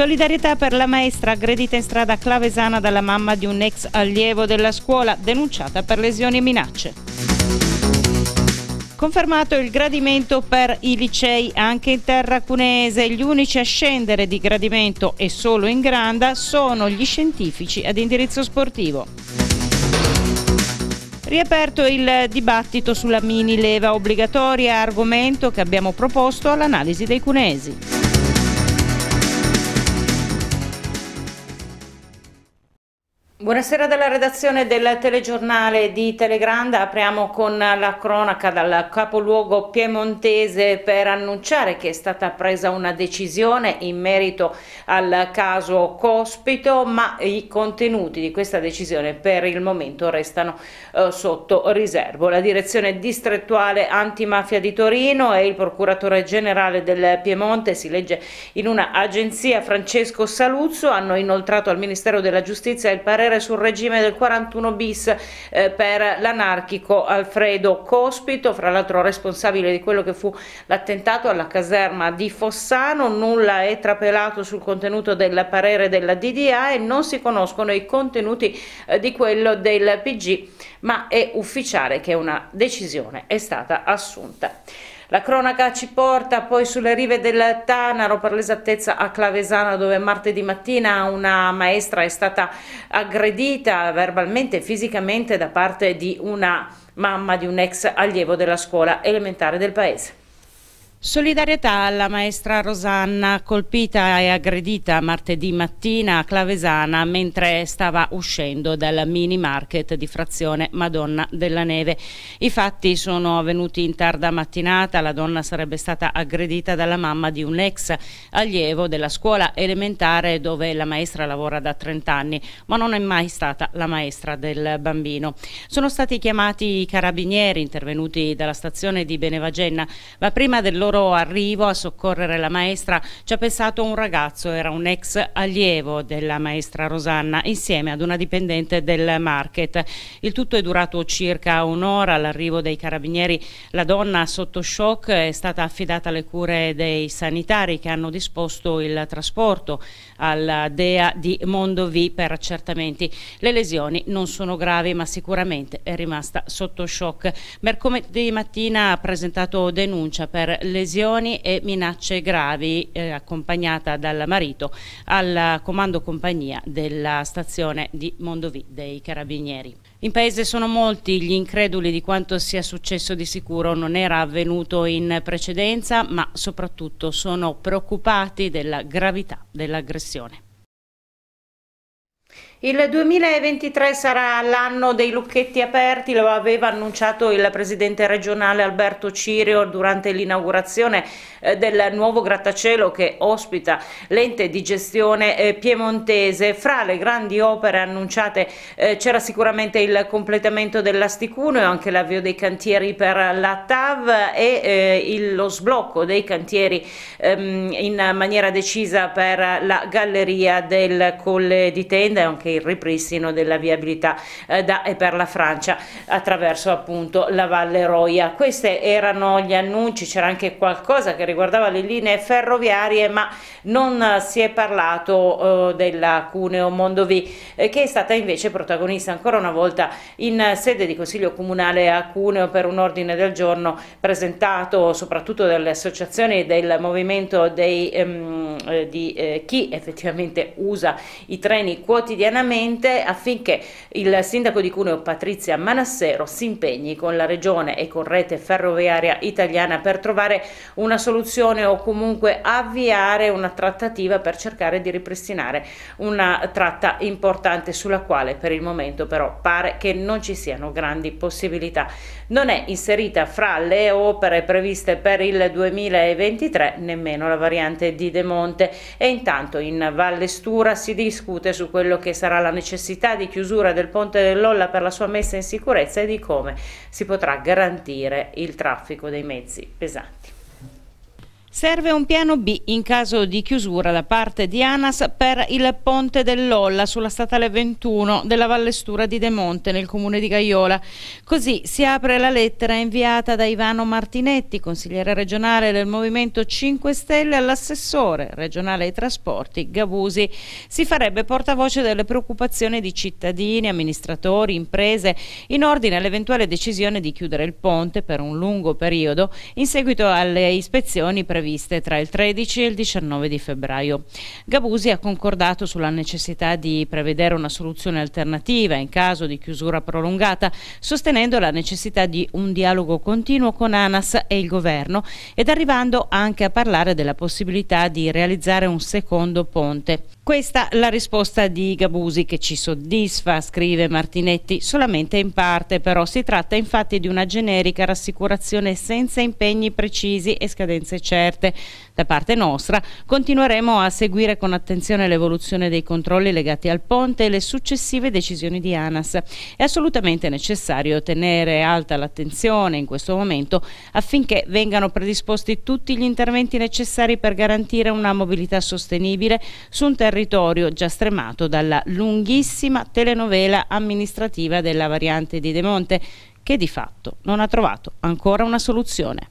Solidarietà per la maestra aggredita in strada a clavesana dalla mamma di un ex allievo della scuola, denunciata per lesioni e minacce confermato il gradimento per i licei anche in terra cunese. Gli unici a scendere di gradimento e solo in granda sono gli scientifici ad indirizzo sportivo. Riaperto il dibattito sulla mini leva obbligatoria, argomento che abbiamo proposto all'analisi dei cunesi. Buonasera dalla redazione del telegiornale di Telegranda, apriamo con la cronaca dal capoluogo piemontese per annunciare che è stata presa una decisione in merito al caso Cospito, ma i contenuti di questa decisione per il momento restano eh, sotto riservo. La direzione distrettuale antimafia di Torino e il procuratore generale del Piemonte, si legge in una agenzia Francesco Saluzzo, hanno inoltrato al Ministero della Giustizia il parere parere sul regime del 41 bis eh, per l'anarchico Alfredo Cospito, fra l'altro responsabile di quello che fu l'attentato alla caserma di Fossano, nulla è trapelato sul contenuto del parere della DDA e non si conoscono i contenuti eh, di quello del PG, ma è ufficiale che una decisione è stata assunta. La cronaca ci porta poi sulle rive del Tanaro per l'esattezza a Clavesana dove martedì mattina una maestra è stata aggredita verbalmente e fisicamente da parte di una mamma di un ex allievo della scuola elementare del paese. Solidarietà alla maestra Rosanna, colpita e aggredita martedì mattina a Clavesana mentre stava uscendo dal mini market di frazione Madonna della Neve. I fatti sono avvenuti in tarda mattinata, la donna sarebbe stata aggredita dalla mamma di un ex allievo della scuola elementare dove la maestra lavora da 30 anni, ma non è mai stata la maestra del bambino. Sono stati chiamati i carabinieri intervenuti dalla stazione di Benevagenna, ma prima del loro loro arrivo a soccorrere la maestra ci ha pensato un ragazzo, era un ex allievo della maestra Rosanna, insieme ad una dipendente del market. Il tutto è durato circa un'ora, all'arrivo dei carabinieri la donna sotto shock è stata affidata alle cure dei sanitari che hanno disposto il trasporto alla DEA di Mondovì per accertamenti. Le lesioni non sono gravi ma sicuramente è rimasta sotto shock. Mercoledì mattina ha presentato denuncia per le lesioni e minacce gravi eh, accompagnata dal marito al comando compagnia della stazione di Mondovì dei Carabinieri. In paese sono molti gli increduli di quanto sia successo di sicuro non era avvenuto in precedenza ma soprattutto sono preoccupati della gravità dell'aggressione. Il 2023 sarà l'anno dei lucchetti aperti, lo aveva annunciato il presidente regionale Alberto Cirio durante l'inaugurazione eh, del nuovo grattacielo che ospita l'ente di gestione eh, piemontese. Fra le grandi opere annunciate eh, c'era sicuramente il completamento dell'Asticuno e anche l'avvio dei cantieri per la TAV e lo sblocco dei cantieri ehm, in maniera decisa per la galleria del Colle di Tenda e anche anche il ripristino della viabilità eh, da e eh, per la Francia attraverso appunto la Valle Roia. Questi erano gli annunci, c'era anche qualcosa che riguardava le linee ferroviarie ma non eh, si è parlato eh, della Cuneo Mondovi eh, che è stata invece protagonista ancora una volta in sede di Consiglio Comunale a Cuneo per un ordine del giorno presentato soprattutto dalle associazioni del movimento dei, ehm, eh, di eh, chi effettivamente usa i treni quotidianamente quotidianamente affinché il sindaco di Cuneo Patrizia Manassero si impegni con la regione e con rete ferroviaria italiana per trovare una soluzione o comunque avviare una trattativa per cercare di ripristinare una tratta importante sulla quale per il momento però pare che non ci siano grandi possibilità non è inserita fra le opere previste per il 2023 nemmeno la variante di De Monte e intanto in Valle Stura si discute su quello che sarà la necessità di chiusura del ponte dell'Olla per la sua messa in sicurezza e di come si potrà garantire il traffico dei mezzi pesanti. Serve un piano B in caso di chiusura da parte di ANAS per il ponte dell'Olla sulla statale 21 della Vallestura di De Monte nel comune di Gaiola. Così si apre la lettera inviata da Ivano Martinetti, consigliere regionale del Movimento 5 Stelle all'assessore regionale ai trasporti Gavusi. Si farebbe portavoce delle preoccupazioni di cittadini, amministratori, imprese in ordine all'eventuale decisione di chiudere il ponte per un lungo periodo in seguito alle ispezioni previste previste tra il 13 e il 19 di febbraio. Gabusi ha concordato sulla necessità di prevedere una soluzione alternativa in caso di chiusura prolungata, sostenendo la necessità di un dialogo continuo con ANAS e il governo ed arrivando anche a parlare della possibilità di realizzare un secondo ponte. Questa la risposta di Gabusi che ci soddisfa, scrive Martinetti, solamente in parte però. Si tratta infatti di una generica rassicurazione senza impegni precisi e scadenze certe. Da parte nostra continueremo a seguire con attenzione l'evoluzione dei controlli legati al ponte e le successive decisioni di ANAS. È assolutamente necessario tenere alta l'attenzione in questo momento affinché vengano predisposti tutti gli interventi necessari per garantire una mobilità sostenibile su un territorio territorio già stremato dalla lunghissima telenovela amministrativa della variante di De Monte, che di fatto non ha trovato ancora una soluzione.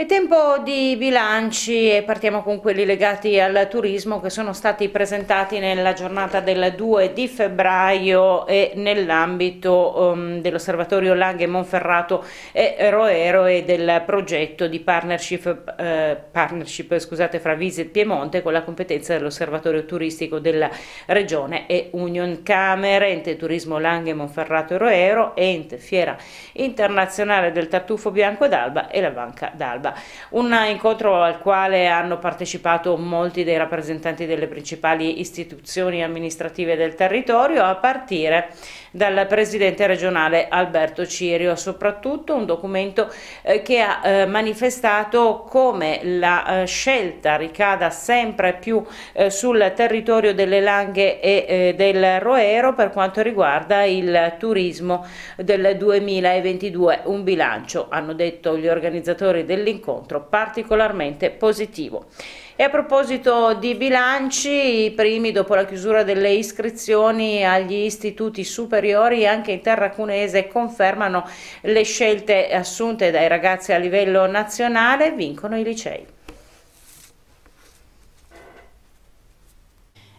È tempo di bilanci e partiamo con quelli legati al turismo che sono stati presentati nella giornata del 2 di febbraio e nell'ambito um, dell'osservatorio Langhe Monferrato e Roero e del progetto di partnership, eh, partnership scusate, fra Visit Piemonte con la competenza dell'osservatorio turistico della regione e Union Camera, ente turismo Langhe Monferrato e Roero, ente fiera internazionale del tartufo bianco d'alba e la banca d'alba. Strada, un incontro al quale hanno partecipato molti dei rappresentanti delle principali istituzioni amministrative del territorio a partire dal presidente regionale Alberto Cirio, soprattutto un documento eh, che ha eh, manifestato come la eh, scelta ricada sempre più sul territorio delle Langhe e del Roero per quanto riguarda il turismo del 2022, un bilancio, hanno detto gli organizzatori dell'incontro, particolarmente positivo. E a proposito di bilanci, i primi dopo la chiusura delle iscrizioni agli istituti superiori anche in terra cunese confermano le scelte assunte dai ragazzi a livello nazionale, vincono i licei.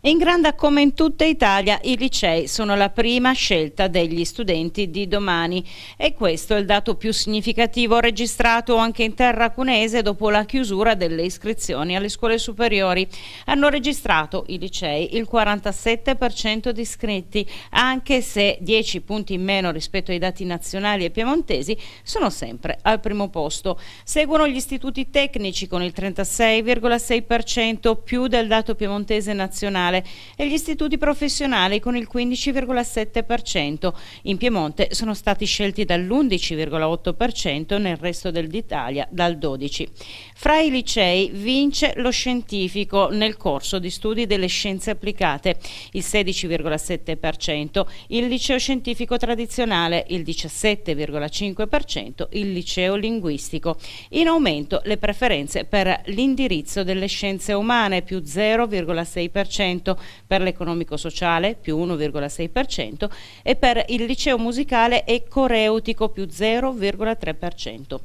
In Granda come in tutta Italia i licei sono la prima scelta degli studenti di domani e questo è il dato più significativo registrato anche in terra cunese dopo la chiusura delle iscrizioni alle scuole superiori. Hanno registrato i licei il 47% di iscritti, anche se 10 punti in meno rispetto ai dati nazionali e piemontesi sono sempre al primo posto. Seguono gli istituti tecnici con il 36,6% più del dato piemontese nazionale nazionale e gli istituti professionali con il 15,7%. In Piemonte sono stati scelti dall'11,8%, nel resto d'Italia dal 12%. Fra i licei vince lo scientifico nel corso di studi delle scienze applicate, il 16,7%, il liceo scientifico tradizionale, il 17,5%, il liceo linguistico. In aumento le preferenze per l'indirizzo delle scienze umane, più 0,6%, 1,6%, per l'economico sociale più 1,6% e per il liceo musicale e coreutico più 0,3%.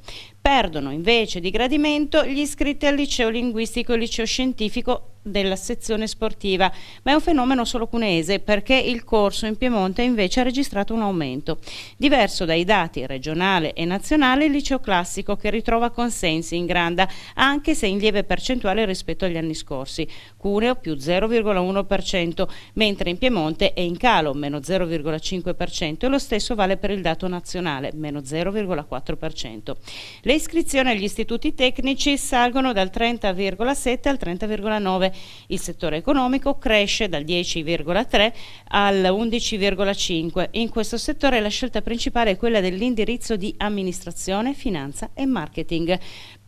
Perdono invece di gradimento gli iscritti al liceo linguistico e liceo scientifico della sezione sportiva, ma è un fenomeno solo cunese perché il corso in Piemonte invece ha registrato un aumento. Diverso dai dati regionale e nazionale, il liceo classico che ritrova consensi in granda, anche se in lieve percentuale rispetto agli anni scorsi, Cuneo più 0,1%, mentre in Piemonte è in calo, meno 0,5% e lo stesso vale per il dato nazionale, meno 0,4%. Le iscrizioni agli istituti tecnici salgono dal 30,7 al 30,9. Il settore economico cresce dal 10,3 al 11,5. In questo settore la scelta principale è quella dell'indirizzo di amministrazione, finanza e marketing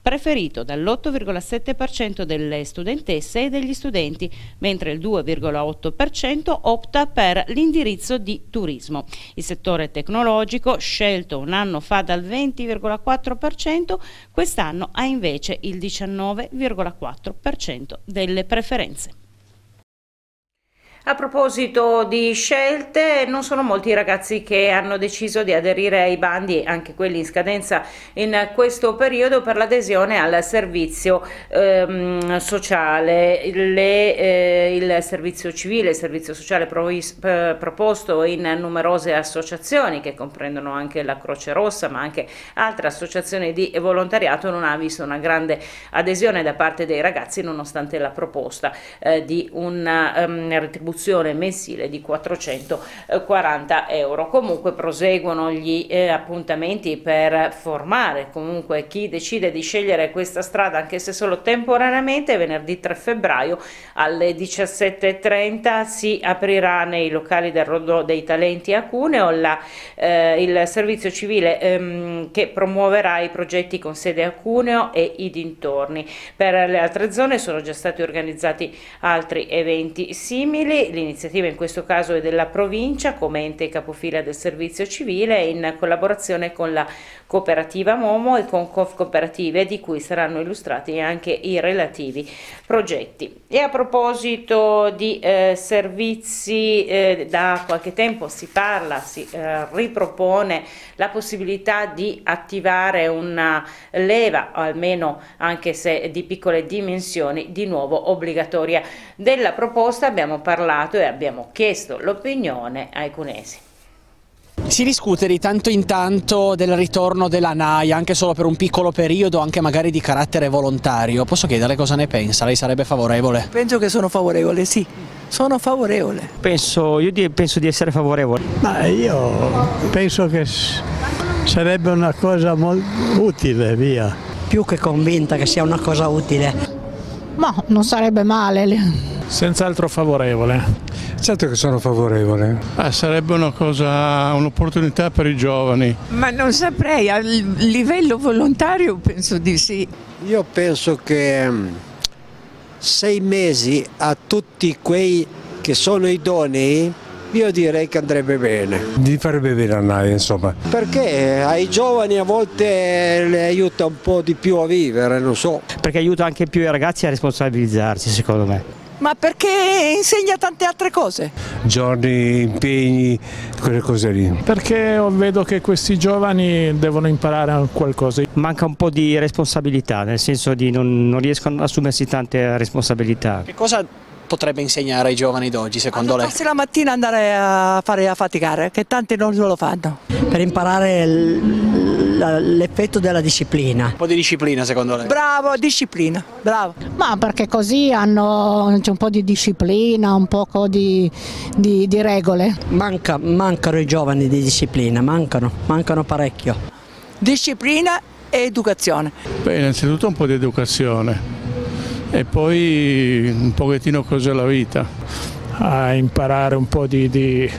preferito dall'8,7% delle studentesse e degli studenti, mentre il 2,8% opta per l'indirizzo di turismo. Il settore tecnologico, scelto un anno fa dal 20,4%, quest'anno ha invece il 19,4% delle preferenze. A proposito di scelte, non sono molti i ragazzi che hanno deciso di aderire ai bandi, anche quelli in scadenza in questo periodo, per l'adesione al servizio ehm, sociale. Le, eh, il servizio civile, il servizio sociale proposto in numerose associazioni che comprendono anche la Croce Rossa, ma anche altre associazioni di volontariato, non ha visto una grande adesione da parte dei ragazzi, nonostante la proposta eh, di una um, ehm, retribuzione contribuzione mensile di 440 euro. Comunque proseguono gli eh, appuntamenti per formare comunque chi decide di scegliere questa strada anche se solo temporaneamente venerdì 3 febbraio alle 17.30 si aprirà nei locali del Rodò dei Talenti a Cuneo la, eh, il servizio civile ehm, che promuoverà i progetti con sede a Cuneo e i dintorni. Per le altre zone sono già stati organizzati altri eventi simili l'iniziativa in questo caso è della provincia come ente capofila del servizio civile in collaborazione con la cooperativa Momo e con COF Cooperative di cui saranno illustrati anche i relativi progetti. E a proposito di eh, servizi, eh, da qualche tempo si parla, si eh, ripropone la possibilità di attivare una leva, almeno anche se di piccole dimensioni, di nuovo obbligatoria. Della proposta abbiamo parlato parlato e abbiamo chiesto l'opinione ai cunesi. Si discute di tanto in tanto del ritorno della NAI, anche solo per un piccolo periodo, anche magari di carattere volontario. Posso chiederle cosa ne pensa? Lei sarebbe favorevole? Penso che sono favorevole, sì. Sono favorevole. Penso, io di, penso di essere favorevole. Ma io penso che sarebbe una cosa molto utile, via. Più che convinta che sia una cosa utile. Ma non sarebbe male Senz'altro favorevole. Certo che sono favorevole. Ah, sarebbe una cosa, un'opportunità per i giovani. Ma non saprei, a livello volontario penso di sì. Io penso che mm, sei mesi a tutti quei che sono idonei io direi che andrebbe bene. Di farebbe bene a noi, insomma. Perché eh, ai giovani a volte le aiuta un po' di più a vivere, non so. Perché aiuta anche più i ragazzi a responsabilizzarsi, secondo me ma perché insegna tante altre cose. Giorni, impegni, quelle cose lì. Perché vedo che questi giovani devono imparare qualcosa. Manca un po' di responsabilità, nel senso di non, non riescono ad assumersi tante responsabilità. Che cosa potrebbe insegnare ai giovani d'oggi secondo lei? Passi la mattina andare a fare a faticare, che tanti non lo fanno. Per imparare l'effetto della disciplina. Un po' di disciplina secondo lei? Bravo, disciplina, bravo. Ma perché così hanno un po' di disciplina, un po' di, di, di regole. Manca, mancano i giovani di disciplina, mancano, mancano parecchio. Disciplina e educazione. Beh, innanzitutto un po' di educazione e poi un pochettino cos'è la vita. A imparare un po' di, di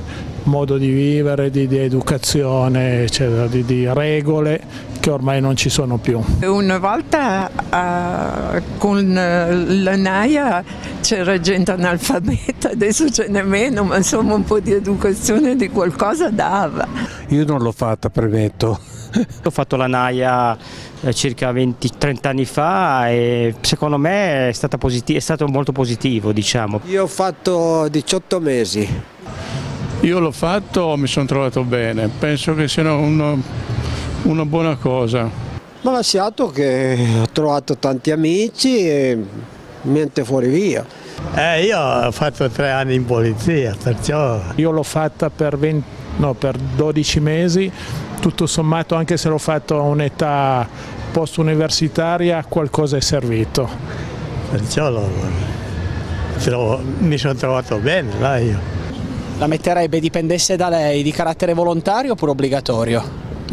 modo di vivere, di, di educazione, eccetera, di, di, regole che ormai non ci sono più. Una volta uh, con eh, Naia c'era gente analfabeta, adesso ce n'è meno, ma insomma un po' di educazione di qualcosa dava. Io non l'ho fatta, premetto. Ho fatto la NAIA eh, circa 20, 30 anni fa e secondo me è, è stato molto positivo. Diciamo. Io ho fatto 18 mesi io l'ho fatto, mi sono trovato bene, penso che sia una, una buona cosa. Mi ha lasciato che ho trovato tanti amici e niente fuori via. Eh, io ho fatto tre anni in polizia, perciò... Io l'ho fatta per, 20, no, per 12 mesi, tutto sommato anche se l'ho fatto a un'età post-universitaria qualcosa è servito. Perciò lo, però mi sono trovato bene là io. La metterebbe dipendesse da lei di carattere volontario oppure obbligatorio?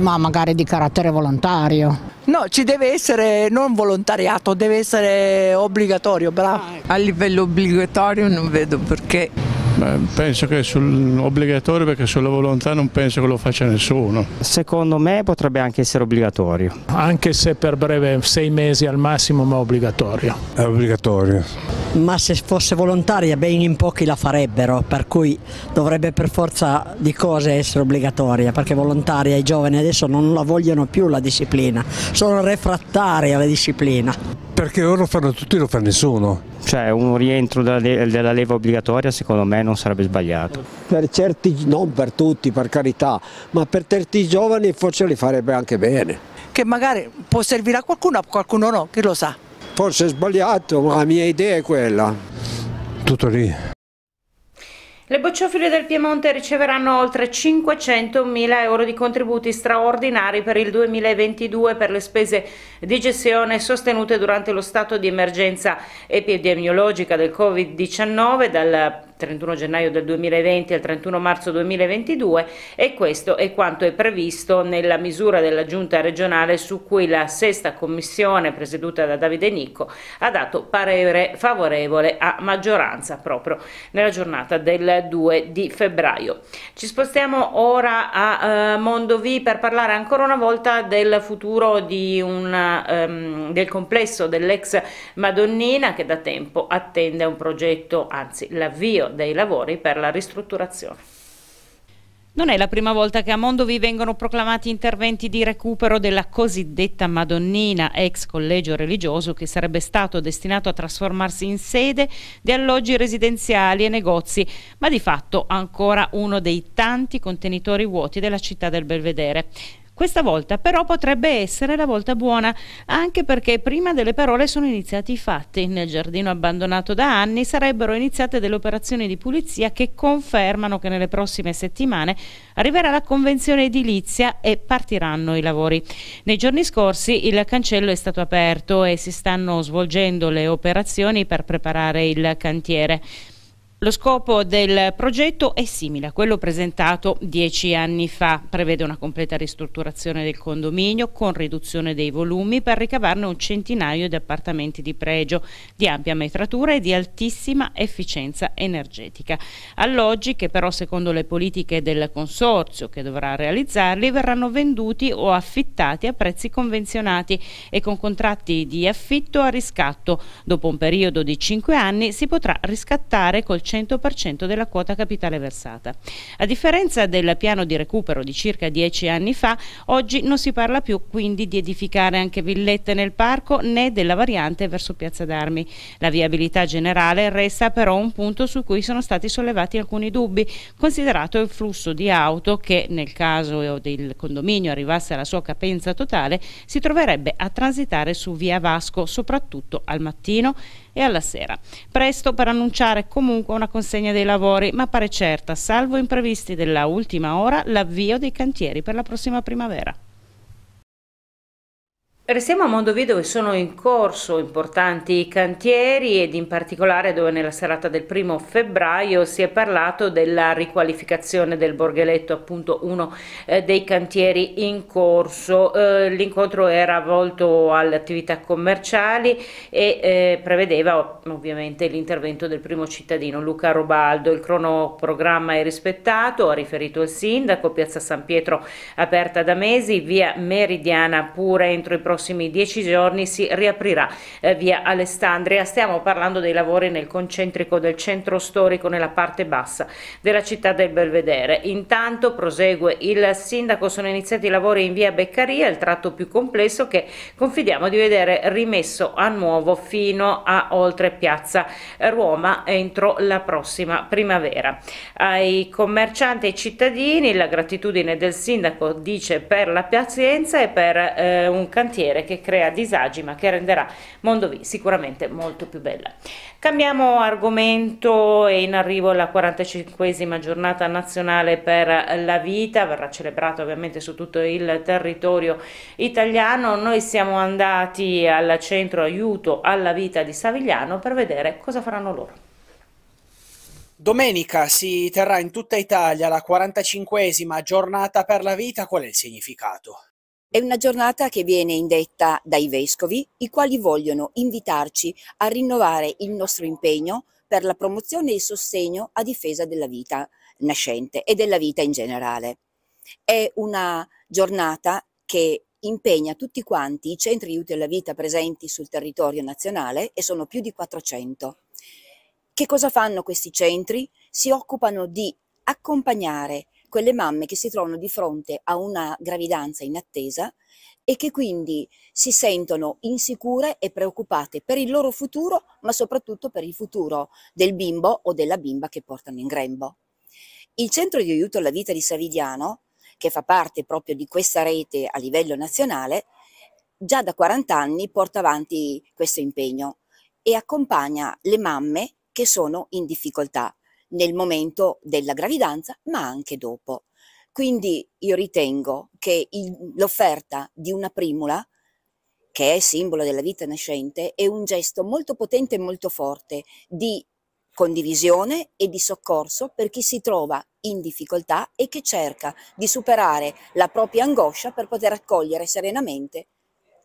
Ma magari di carattere volontario. No, ci deve essere non volontariato, deve essere obbligatorio, bravo. Ah, ecco. A livello obbligatorio non vedo perché. Beh, penso che sull'obbligatorio perché sulla volontà non penso che lo faccia nessuno. Secondo me potrebbe anche essere obbligatorio. Anche se per breve, sei mesi al massimo, ma obbligatorio. È obbligatorio ma se fosse volontaria ben in pochi la farebbero, per cui dovrebbe per forza di cose essere obbligatoria, perché volontaria i giovani adesso non la vogliono più la disciplina, sono refrattari alla disciplina. Perché loro fanno tutti, lo fa nessuno. Cioè un rientro della leva obbligatoria secondo me non sarebbe sbagliato. Per certi, non per tutti per carità, ma per certi giovani forse li farebbe anche bene. Che magari può servire a qualcuno, a qualcuno no, chi lo sa forse sbagliato, ma la mia idea è quella. Tutto lì. Le bocciofile del Piemonte riceveranno oltre 500.000 euro di contributi straordinari per il 2022 per le spese di gestione sostenute durante lo stato di emergenza epidemiologica del Covid-19 dal 31 gennaio del 2020 al 31 marzo 2022 e questo è quanto è previsto nella misura della giunta regionale su cui la sesta commissione presieduta da Davide Nicco ha dato parere favorevole a maggioranza proprio nella giornata del 2 di febbraio. Ci spostiamo ora a eh, Mondovi per parlare ancora una volta del futuro una, ehm, del complesso dell'ex Madonnina che da tempo attende un progetto, anzi l'avvio dei lavori per la ristrutturazione. Non è la prima volta che a Mondovi vengono proclamati interventi di recupero della cosiddetta Madonnina, ex collegio religioso che sarebbe stato destinato a trasformarsi in sede di alloggi residenziali e negozi, ma di fatto ancora uno dei tanti contenitori vuoti della città del Belvedere. Questa volta però potrebbe essere la volta buona, anche perché prima delle parole sono iniziati i fatti. Nel giardino abbandonato da anni sarebbero iniziate delle operazioni di pulizia che confermano che nelle prossime settimane arriverà la convenzione edilizia e partiranno i lavori. Nei giorni scorsi il cancello è stato aperto e si stanno svolgendo le operazioni per preparare il cantiere. Lo scopo del progetto è simile a quello presentato dieci anni fa. Prevede una completa ristrutturazione del condominio con riduzione dei volumi per ricavarne un centinaio di appartamenti di pregio, di ampia metratura e di altissima efficienza energetica. Alloggi che però secondo le politiche del consorzio che dovrà realizzarli verranno venduti o affittati a prezzi convenzionati e con contratti di affitto a riscatto. Dopo un periodo di cinque anni si potrà riscattare col 100% della quota capitale versata. A differenza del piano di recupero di circa dieci anni fa, oggi non si parla più quindi di edificare anche villette nel parco né della variante verso Piazza d'Armi. La viabilità generale resta però un punto su cui sono stati sollevati alcuni dubbi, considerato il flusso di auto che nel caso del condominio arrivasse alla sua capienza totale si troverebbe a transitare su via Vasco, soprattutto al mattino e alla sera. Presto per annunciare comunque una consegna dei lavori, ma pare certa, salvo imprevisti della ultima ora, l'avvio dei cantieri per la prossima primavera. Restiamo a Mondo dove sono in corso importanti cantieri ed in particolare dove nella serata del primo febbraio si è parlato della riqualificazione del Borgheletto, appunto uno eh, dei cantieri in corso. Eh, l'incontro era volto alle attività commerciali e eh, prevedeva ovviamente l'intervento del primo cittadino Luca Robaldo. Il cronoprogramma è rispettato, ha riferito il sindaco, Piazza San Pietro aperta da mesi, via Meridiana pure entro i prossimi prossimi dieci giorni si riaprirà eh, via Alessandria. Stiamo parlando dei lavori nel concentrico del centro storico nella parte bassa della città del Belvedere. Intanto prosegue il sindaco, sono iniziati i lavori in via Beccaria, il tratto più complesso che confidiamo di vedere rimesso a nuovo fino a oltre piazza Roma entro la prossima primavera. Ai commercianti e ai cittadini la gratitudine del sindaco dice per la pazienza e per eh, un cantiere barriere che crea disagi ma che renderà Mondovì sicuramente molto più bella. Cambiamo argomento e in arrivo la 45esima giornata nazionale per la vita, verrà celebrata ovviamente su tutto il territorio italiano. Noi siamo andati al centro aiuto alla vita di Savigliano per vedere cosa faranno loro. Domenica si terrà in tutta Italia la 45esima giornata per la vita. Qual è il significato? È una giornata che viene indetta dai vescovi, i quali vogliono invitarci a rinnovare il nostro impegno per la promozione e il sostegno a difesa della vita nascente e della vita in generale. È una giornata che impegna tutti quanti i centri di aiuto alla vita presenti sul territorio nazionale e sono più di 400. Che cosa fanno questi centri? Si occupano di accompagnare quelle mamme che si trovano di fronte a una gravidanza in attesa e che quindi si sentono insicure e preoccupate per il loro futuro, ma soprattutto per il futuro del bimbo o della bimba che portano in grembo. Il Centro di aiuto alla vita di Savigliano, che fa parte proprio di questa rete a livello nazionale, già da 40 anni porta avanti questo impegno e accompagna le mamme che sono in difficoltà nel momento della gravidanza, ma anche dopo. Quindi io ritengo che il, l'offerta di una primula, che è simbolo della vita nascente, è un gesto molto potente e molto forte di condivisione e di soccorso per chi si trova in difficoltà e che cerca di superare la propria angoscia per poter accogliere serenamente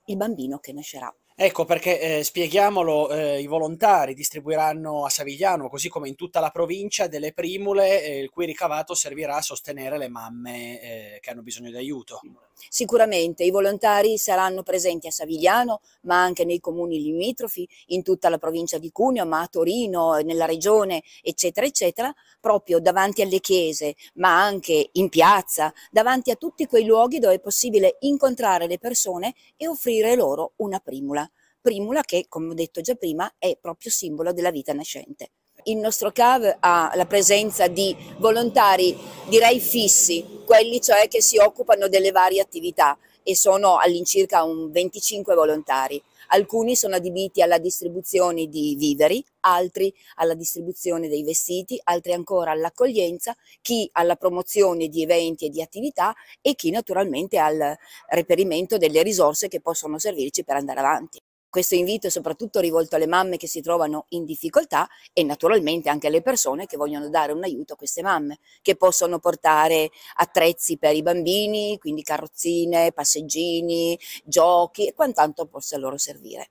il bambino che nascerà. Ecco perché, eh, spieghiamolo, eh, i volontari distribuiranno a Savigliano, così come in tutta la provincia, delle primule eh, il cui ricavato servirà a sostenere le mamme eh, che hanno bisogno di aiuto. Sicuramente i volontari saranno presenti a Savigliano, ma anche nei comuni limitrofi, in tutta la provincia di Cuneo, ma a Torino, nella regione, eccetera, eccetera, proprio davanti alle chiese, ma anche in piazza, davanti a tutti quei luoghi dove è possibile incontrare le persone e offrire loro una primula. Primula che, come ho detto già prima, è proprio simbolo della vita nascente. Il nostro CAV ha la presenza di volontari, direi fissi, quelli cioè che si occupano delle varie attività e sono all'incirca 25 volontari. Alcuni sono adibiti alla distribuzione di viveri, altri alla distribuzione dei vestiti, altri ancora all'accoglienza, chi alla promozione di eventi e di attività e chi naturalmente al reperimento delle risorse che possono servirci per andare avanti. Questo invito è soprattutto rivolto alle mamme che si trovano in difficoltà e naturalmente anche alle persone che vogliono dare un aiuto a queste mamme, che possono portare attrezzi per i bambini, quindi carrozzine, passeggini, giochi e quant'altro possa loro servire.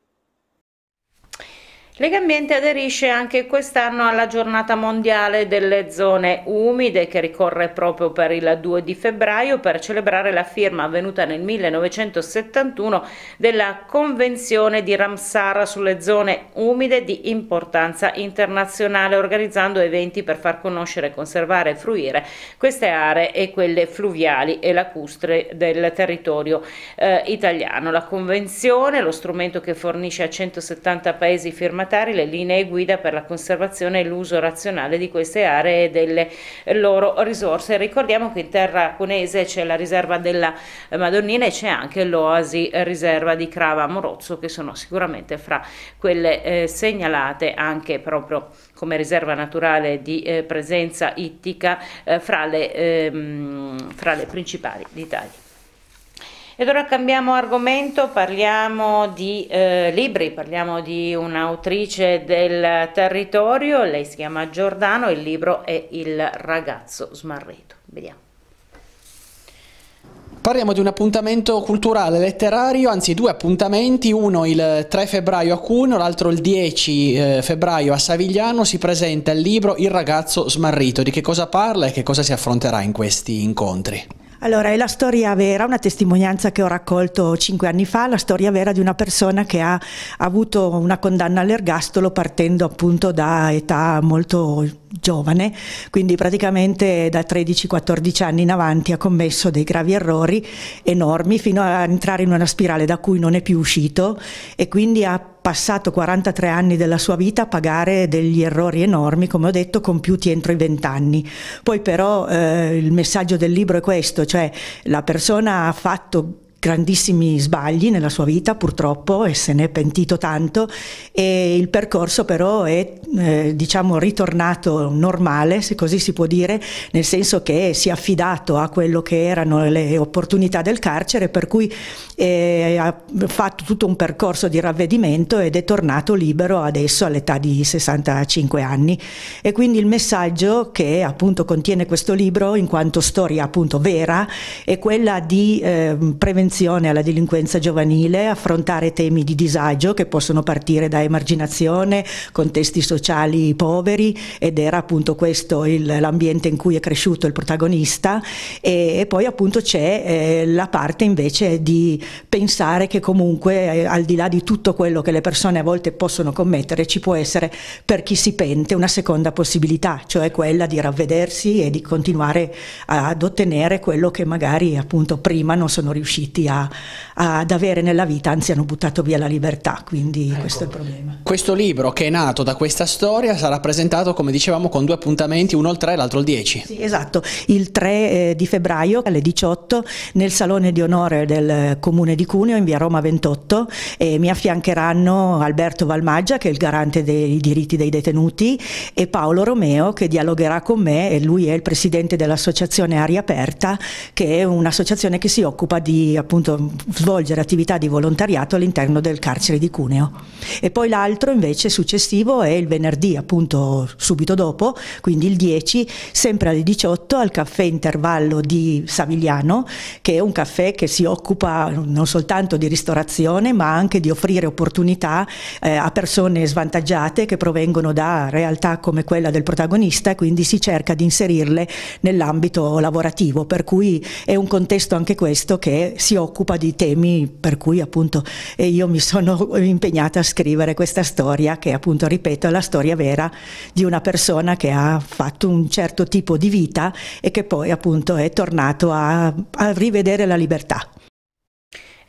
Legambiente aderisce anche quest'anno alla giornata mondiale delle zone umide che ricorre proprio per il 2 di febbraio per celebrare la firma avvenuta nel 1971 della Convenzione di Ramsara sulle zone umide di importanza internazionale organizzando eventi per far conoscere, conservare e fruire queste aree e quelle fluviali e lacustre del territorio eh, italiano. La Convenzione, lo strumento che fornisce a 170 paesi firmatari destinatari le linee guida per la conservazione e l'uso razionale di queste aree e delle loro risorse. Ricordiamo che in terra cunese c'è la riserva della Madonnina e c'è anche l'oasi riserva di Crava Morozzo che sono sicuramente fra quelle eh, segnalate anche proprio come riserva naturale di eh, presenza ittica eh, fra, le, ehm, fra le principali d'Italia. Ed ora cambiamo argomento, parliamo di eh, libri, parliamo di un'autrice del territorio, lei si chiama Giordano, il libro è Il ragazzo smarrito. Vediamo. Parliamo di un appuntamento culturale letterario, anzi due appuntamenti, uno il 3 febbraio a Cuno, l'altro il 10 eh, febbraio a Savigliano, si presenta il libro Il ragazzo smarrito. Di che cosa parla e che cosa si affronterà in questi incontri? Allora, è la storia vera, una testimonianza che ho raccolto cinque anni fa, la storia vera di una persona che ha avuto una condanna all'ergastolo partendo appunto da età molto giovane, quindi praticamente da 13-14 anni in avanti ha commesso dei gravi errori enormi fino a entrare in una spirale da cui non è più uscito e quindi ha passato 43 anni della sua vita a pagare degli errori enormi, come ho detto, compiuti entro i 20 anni. Poi però eh, il messaggio del libro è questo, cioè la persona ha fatto grandissimi sbagli nella sua vita purtroppo e se ne è pentito tanto e il percorso però è eh, diciamo ritornato normale se così si può dire nel senso che si è affidato a quello che erano le opportunità del carcere per cui eh, ha fatto tutto un percorso di ravvedimento ed è tornato libero adesso all'età di 65 anni e quindi il messaggio che appunto contiene questo libro in quanto storia appunto vera è quella di eh, prevenzione attenzione alla delinquenza giovanile, affrontare temi di disagio che possono partire da emarginazione, contesti sociali poveri ed era appunto questo il, l'ambiente in cui è cresciuto il protagonista e, e poi appunto c'è eh, la parte invece di pensare che comunque eh, al di là di tutto quello che le persone a volte possono commettere ci può essere per chi si pente una seconda possibilità, cioè quella di ravvedersi e di continuare ad ottenere quello che magari appunto prima non sono riusciti costretti a, ad avere nella vita, anzi hanno buttato via la libertà, quindi ecco. questo è il problema. Questo libro che è nato da questa storia sarà presentato, come dicevamo, con due appuntamenti, uno il 3 e l'altro il 10. Sì, esatto, il 3 eh, di febbraio alle 18 nel Salone di Onore del Comune di Cuneo in via Roma 28 e mi affiancheranno Alberto Valmaggia che è il garante dei diritti dei detenuti e Paolo Romeo che dialogherà con me e lui è il presidente dell'associazione Aria Aperta che è un'associazione che si occupa di appunto appunto svolgere attività di volontariato all'interno del carcere di Cuneo. E poi l'altro invece successivo è il venerdì, appunto subito dopo, quindi il 10, sempre alle 18 al caffè intervallo di Savigliano, che è un caffè che si occupa non soltanto di ristorazione, ma anche di offrire opportunità eh, a persone svantaggiate che provengono da realtà come quella del protagonista, quindi si cerca di inserirle nell'ambito lavorativo, per cui è un contesto anche questo che si occupa occupa di temi per cui appunto io mi sono impegnata a scrivere questa storia che appunto, ripeto, è la storia vera di una persona che ha fatto un certo tipo di vita e che poi appunto è tornato a, a rivedere la libertà.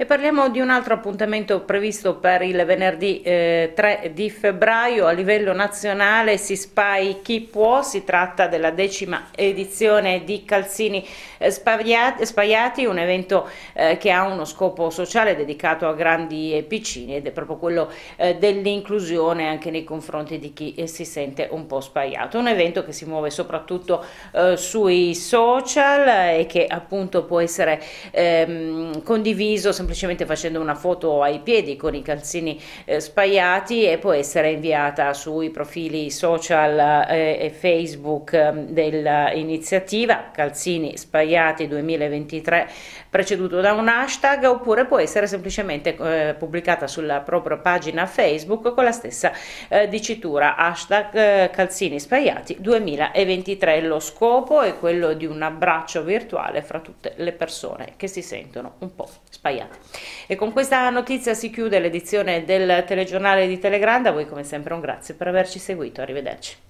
E parliamo di un altro appuntamento previsto per il venerdì eh, 3 di febbraio a livello nazionale si spai chi può, si tratta della decima edizione di Calzini eh, Spaiati, un evento eh, che ha uno scopo sociale dedicato a grandi e piccini ed è proprio quello eh, dell'inclusione anche nei confronti di chi eh, si sente un po' spagliato, un evento che si muove soprattutto eh, sui social e che appunto può essere ehm, condiviso semplicemente semplicemente facendo una foto ai piedi con i calzini eh, spaiati e può essere inviata sui profili social eh, e Facebook ehm, dell'iniziativa Calzini Spaiati 2023 preceduto da un hashtag oppure può essere semplicemente eh, pubblicata sulla propria pagina Facebook con la stessa eh, dicitura hashtag eh, calzini spaiati 2023. Lo scopo è quello di un abbraccio virtuale fra tutte le persone che si sentono un po' spaiate. E con questa notizia si chiude l'edizione del telegiornale di Telegram. A voi come sempre un grazie per averci seguito. Arrivederci.